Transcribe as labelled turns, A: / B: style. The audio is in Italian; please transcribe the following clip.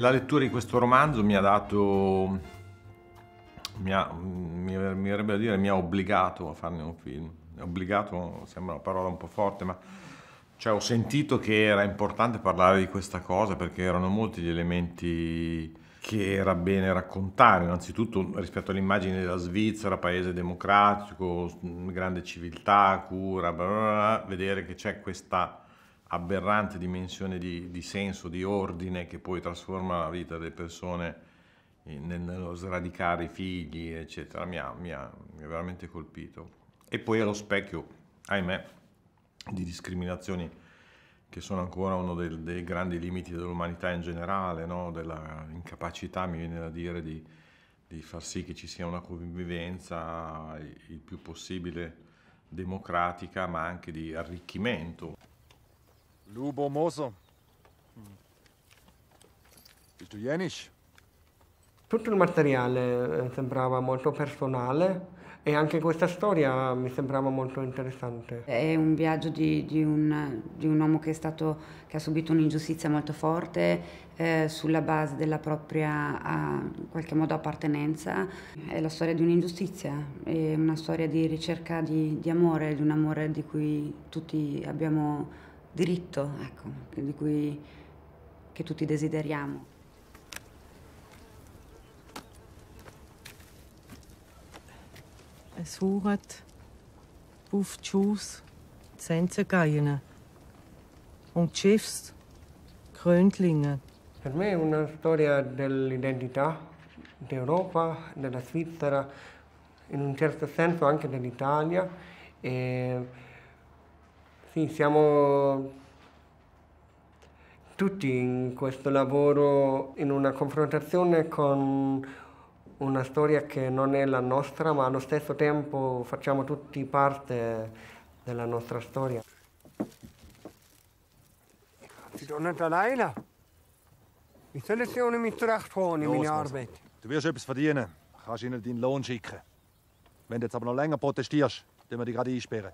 A: La lettura di questo romanzo mi ha dato, mi, ha, mi, mi verrebbe da dire, mi ha obbligato a farne un film. Obbligato sembra una parola un po' forte, ma cioè, ho sentito che era importante parlare di questa cosa perché erano molti gli elementi che era bene raccontare, innanzitutto rispetto all'immagine della Svizzera, paese democratico, grande civiltà, cura, bla bla bla, vedere che c'è questa aberrante dimensione di, di, senso, di ordine che poi trasforma la vita delle persone nel, nello sradicare i figli, eccetera, mi ha, mi, ha, mi ha veramente colpito. E poi è lo specchio, ahimè, di discriminazioni che sono ancora uno del, dei grandi limiti dell'umanità in generale, no? della incapacità, mi viene da dire, di, di far sì che ci sia una convivenza eh, il più possibile democratica, ma anche di arricchimento. Lubomoso. Hm. Bist du
B: Jenisch? Tutto il materiale eh, sembrava molto personale e anche questa storia mi sembrava molto interessante.
C: È un viaggio di, di, un, di un, uomo che, stato, che, ha subito un'ingiustizia molto forte eh, sulla base della propria, a, in qualche modo, appartenenza. È la storia di un'ingiustizia, è una storia di ricerca di, di amore, di un amore di cui tutti abbiamo diritto, ecco, di cui, che tutti desideriamo. Es huret
A: auf die Schuss Zenzegeiene und Schiffs Kröntlinge.
B: Per me è una storia dell'identità d'Europa, della Svizzera, in un certo senso anche dell'Italia. E sì, siamo tutti in questo lavoro in una confrontazione con una storia che non è la nostra, ma allo stesso tempo facciamo tutti parte della nostra storia. Die donnert alleine. Ich Mi jetzt ohne mich zurechtfahren in meiner Arbeit. Du wirst etwas verdienen. Kannst ihnen deinen Lohn schicken. Wenn du jetzt aber noch länger protestierst, dann wir dich gerade einsperren.